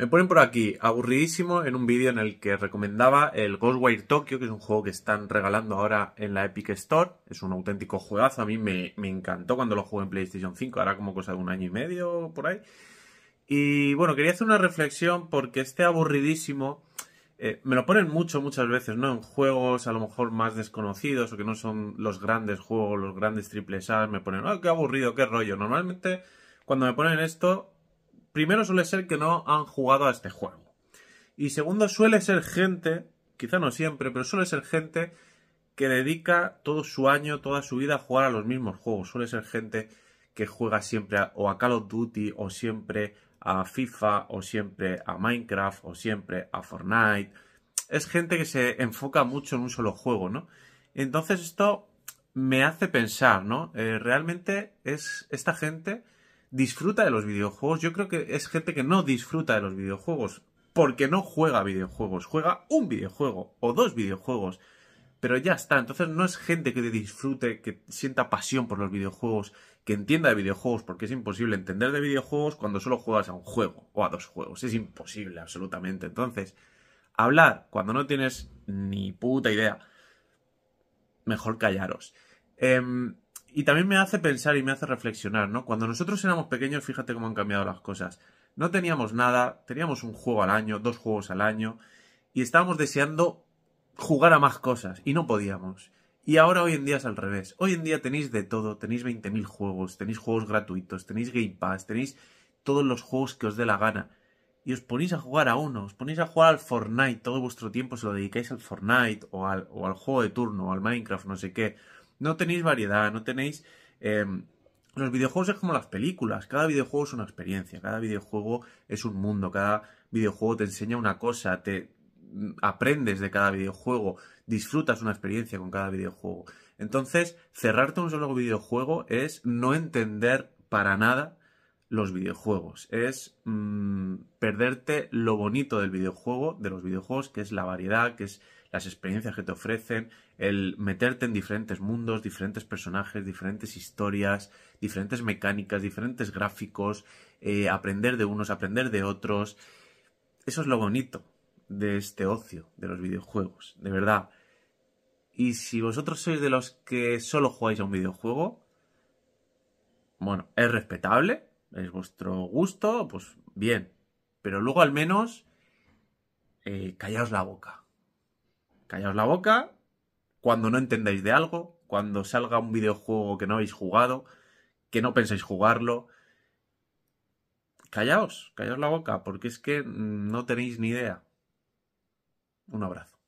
Me ponen por aquí, aburridísimo, en un vídeo en el que recomendaba el Ghostwire Tokyo, que es un juego que están regalando ahora en la Epic Store. Es un auténtico juegazo, a mí me, encantó cuando lo jugué en PlayStation 5, ahora como cosa de un año y medio por ahí. Y bueno, quería hacer una reflexión porque este aburridísimo... Eh, me lo ponen mucho, muchas veces, ¿no? En juegos a lo mejor más desconocidos o que no son los grandes juegos, los grandes triple A, me ponen, ¡ah, qué aburrido, qué rollo! Normalmente cuando me ponen esto, primero suele ser que no han jugado a este juego. Y segundo, suele ser gente, quizá no siempre, pero suele ser gente que dedica todo su año, toda su vida a jugar a los mismos juegos. Suele ser gente que juega siempre o a Call of Duty o siempre a FIFA o siempre a Minecraft o siempre a Fortnite. Es gente que se enfoca mucho en un solo juego, ¿no? Entonces esto me hace pensar, ¿no? Eh, realmente es esta gente disfruta de los videojuegos. Yo creo que es gente que no disfruta de los videojuegos porque no juega videojuegos, juega un videojuego o dos videojuegos. Pero ya está, entonces no es gente que disfrute, que sienta pasión por los videojuegos, que entienda de videojuegos, porque es imposible entender de videojuegos cuando solo juegas a un juego o a dos juegos. Es imposible, absolutamente. Entonces, hablar cuando no tienes ni puta idea, mejor callaros. Eh, y también me hace pensar y me hace reflexionar, ¿no? Cuando nosotros éramos pequeños, fíjate cómo han cambiado las cosas. No teníamos nada, teníamos un juego al año, dos juegos al año, y estábamos deseando jugar a más cosas, y no podíamos. Y ahora hoy en día es al revés. Hoy en día tenéis de todo, tenéis 20.000 juegos, tenéis juegos gratuitos, tenéis Game Pass, tenéis todos los juegos que os dé la gana. Y os ponéis a jugar a uno, os ponéis a jugar al Fortnite, todo vuestro tiempo se lo dedicáis al Fortnite o al, o al juego de turno, o al Minecraft, no sé qué no tenéis variedad, no tenéis... Em, los videojuegos es como las películas, cada videojuego es una experiencia, cada videojuego es un mundo, cada videojuego te enseña una cosa, te mm, aprendes de cada videojuego, disfrutas una experiencia con cada videojuego. Entonces, cerrarte un solo videojuego es no entender para nada los videojuegos. Es mm, perderte lo bonito del videojuego, de los videojuegos, que es la variedad, que es las experiencias que te ofrecen, el meterte en diferentes mundos, diferentes personajes, diferentes historias, diferentes mecánicas, diferentes gráficos, eh, aprender de unos, aprender de otros. Eso es lo bonito de este ocio, de los videojuegos, de verdad. Y si vosotros sois de los que solo jugáis a un videojuego, bueno, es respetable, es vuestro gusto, pues bien. Pero luego al menos eh, callaos la boca. Callaos la boca cuando no entendáis de algo, cuando salga un videojuego que no habéis jugado, que no pensáis jugarlo. Callaos, callaos la boca, porque es que no tenéis ni idea. Un abrazo.